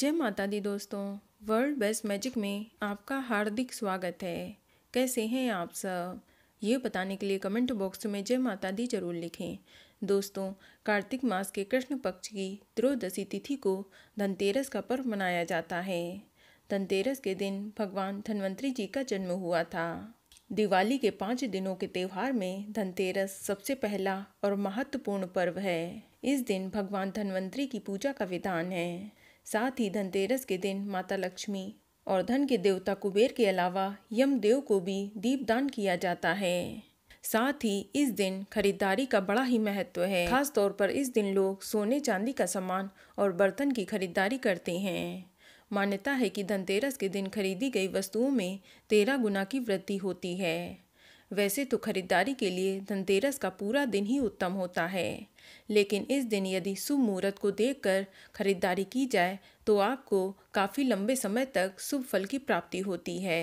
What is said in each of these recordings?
जय माता दी दोस्तों वर्ल्ड बेस्ट मैजिक में आपका हार्दिक स्वागत है कैसे हैं आप सब ये बताने के लिए कमेंट बॉक्स में जय माता दी जरूर लिखें दोस्तों कार्तिक मास के कृष्ण पक्ष की त्रयोदशी तिथि को धनतेरस का पर्व मनाया जाता है धनतेरस के दिन भगवान धनवंतरी जी का जन्म हुआ था दिवाली के पाँच दिनों के त्यौहार में धनतेरस सबसे पहला और महत्वपूर्ण पर्व है इस दिन भगवान धनवंतरी की पूजा का विधान है साथ ही धनतेरस के दिन माता लक्ष्मी और धन के देवता कुबेर के अलावा यमदेव को भी दीपदान किया जाता है साथ ही इस दिन खरीदारी का बड़ा ही महत्व है खास तौर पर इस दिन लोग सोने चांदी का सामान और बर्तन की खरीदारी करते हैं मान्यता है कि धनतेरस के दिन खरीदी गई वस्तुओं में तेरह गुना की वृद्धि होती है वैसे तो खरीदारी के लिए धनतेरस का पूरा दिन ही उत्तम होता है लेकिन इस दिन यदि शुभ मुहूर्त को देखकर खरीदारी की जाए तो आपको काफ़ी लंबे समय तक शुभ फल की प्राप्ति होती है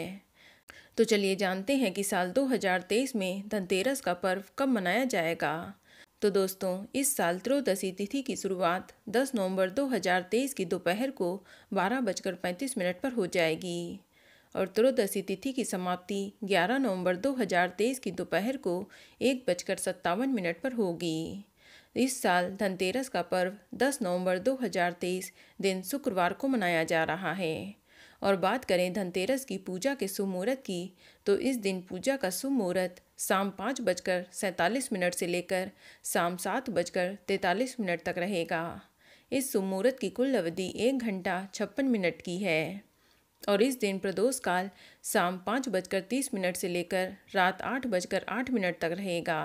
तो चलिए जानते हैं कि साल 2023 में धनतेरस का पर्व कब मनाया जाएगा तो दोस्तों इस साल त्रोदशी तिथि की शुरुआत 10 नवंबर 2023 की दोपहर को बारह बजकर पैंतीस मिनट पर हो जाएगी और त्रोदशी तिथि की समाप्ति 11 नवंबर 2023 की दोपहर को एक बजकर सत्तावन मिनट पर होगी इस साल धनतेरस का पर्व 10 नवंबर 2023 दिन शुक्रवार को मनाया जा रहा है और बात करें धनतेरस की पूजा के शुभ मुहूर्त की तो इस दिन पूजा का शुभ मुहूर्त शाम पाँच बजकर सैंतालीस मिनट से लेकर शाम सात बजकर तैंतालीस मिनट तक रहेगा इस शुभ मुहूर्त की कुल अवधि एक घंटा छप्पन मिनट की है और इस दिन प्रदोष काल शाम पाँच बजकर तीस मिनट से लेकर रात आठ बजकर आठ मिनट तक रहेगा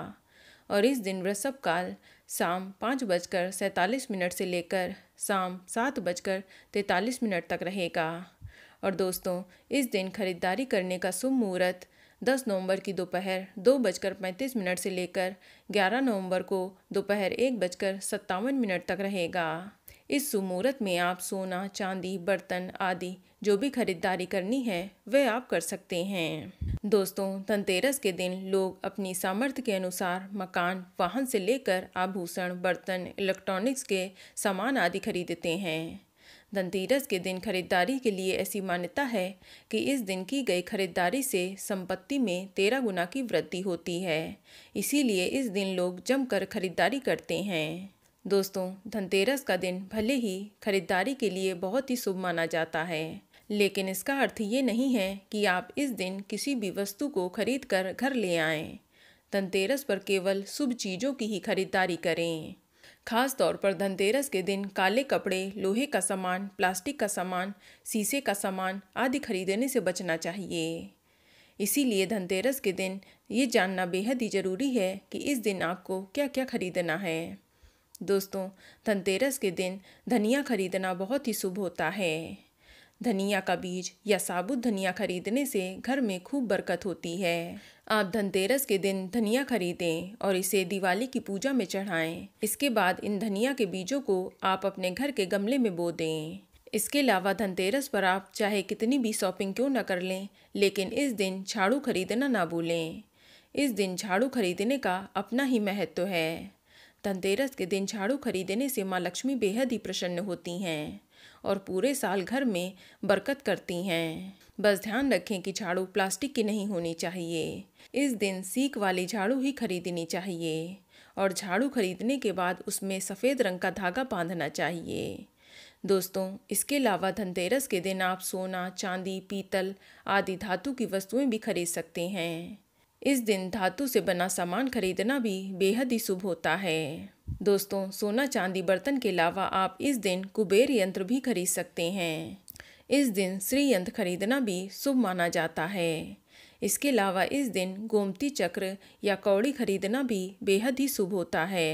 और इस दिन वृषभ काल शाम पाँच बजकर सैंतालीस मिनट से लेकर शाम सात बजकर तैंतालीस मिनट तक रहेगा और दोस्तों इस दिन खरीदारी करने का शुभ मुहूर्त दस नवंबर की दोपहर दो बजकर पैंतीस मिनट से लेकर ग्यारह नवंबर को दोपहर एक बजकर सत्तावन मिनट तक रहेगा इस सुमूरत में आप सोना चांदी बर्तन आदि जो भी खरीदारी करनी है वह आप कर सकते हैं दोस्तों धनतेरस के दिन लोग अपनी सामर्थ्य के अनुसार मकान वाहन से लेकर आभूषण बर्तन इलेक्ट्रॉनिक्स के सामान आदि खरीदते हैं धनतेरस के दिन खरीदारी के लिए ऐसी मान्यता है कि इस दिन की गई खरीदारी से संपत्ति में तेरह गुना की वृद्धि होती है इसीलिए इस दिन लोग जमकर खरीदारी करते हैं दोस्तों धनतेरस का दिन भले ही खरीदारी के लिए बहुत ही शुभ माना जाता है लेकिन इसका अर्थ ये नहीं है कि आप इस दिन किसी भी वस्तु को खरीद कर घर ले आएं। धनतेरस पर केवल शुभ चीज़ों की ही खरीदारी करें खास तौर पर धनतेरस के दिन काले कपड़े लोहे का सामान प्लास्टिक का सामान शीशे का सामान आदि खरीदने से बचना चाहिए इसीलिए धनतेरस के दिन ये जानना बेहद ही ज़रूरी है कि इस दिन आपको क्या क्या खरीदना है दोस्तों धनतेरस के दिन धनिया खरीदना बहुत ही शुभ होता है धनिया का बीज या साबुत धनिया खरीदने से घर में खूब बरकत होती है आप धनतेरस के दिन धनिया खरीदें और इसे दिवाली की पूजा में चढ़ाएं। इसके बाद इन धनिया के बीजों को आप अपने घर के गमले में बो दें इसके अलावा धनतेरस पर आप चाहे कितनी भी शॉपिंग क्यों ना कर लें लेकिन इस दिन झाड़ू खरीदना ना भूलें इस दिन झाड़ू खरीदने का अपना ही महत्व है धनतेरस के दिन झाड़ू खरीदने से माँ लक्ष्मी बेहद ही प्रसन्न होती हैं और पूरे साल घर में बरकत करती हैं बस ध्यान रखें कि झाड़ू प्लास्टिक की नहीं होनी चाहिए इस दिन सीख वाली झाड़ू ही खरीदनी चाहिए और झाड़ू खरीदने के बाद उसमें सफ़ेद रंग का धागा बांधना चाहिए दोस्तों इसके अलावा धनतेरस के दिन आप सोना चांदी पीतल आदि धातु की वस्तुएं भी खरीद सकते हैं इस दिन धातु से बना सामान खरीदना भी बेहद ही शुभ होता है दोस्तों सोना चांदी बर्तन के अलावा आप इस दिन कुबेर यंत्र भी खरीद सकते हैं इस दिन श्री यंत्र खरीदना भी शुभ माना जाता है इसके अलावा इस दिन गोमती चक्र या कौड़ी खरीदना भी बेहद ही शुभ होता है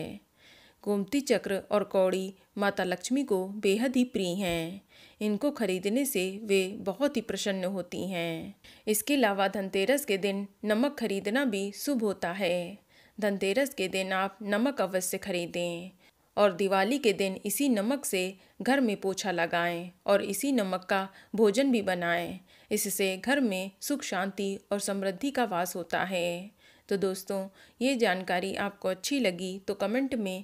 गोमती चक्र और कौड़ी माता लक्ष्मी को बेहद ही प्रिय हैं इनको खरीदने से वे बहुत ही प्रसन्न होती हैं इसके अलावा धनतेरस के दिन नमक खरीदना भी शुभ होता है धनतेरस के दिन आप नमक अवश्य खरीदें और दिवाली के दिन इसी नमक से घर में पोछा लगाएं और इसी नमक का भोजन भी बनाएं इससे घर में सुख शांति और समृद्धि का वास होता है तो दोस्तों ये जानकारी आपको अच्छी लगी तो कमेंट में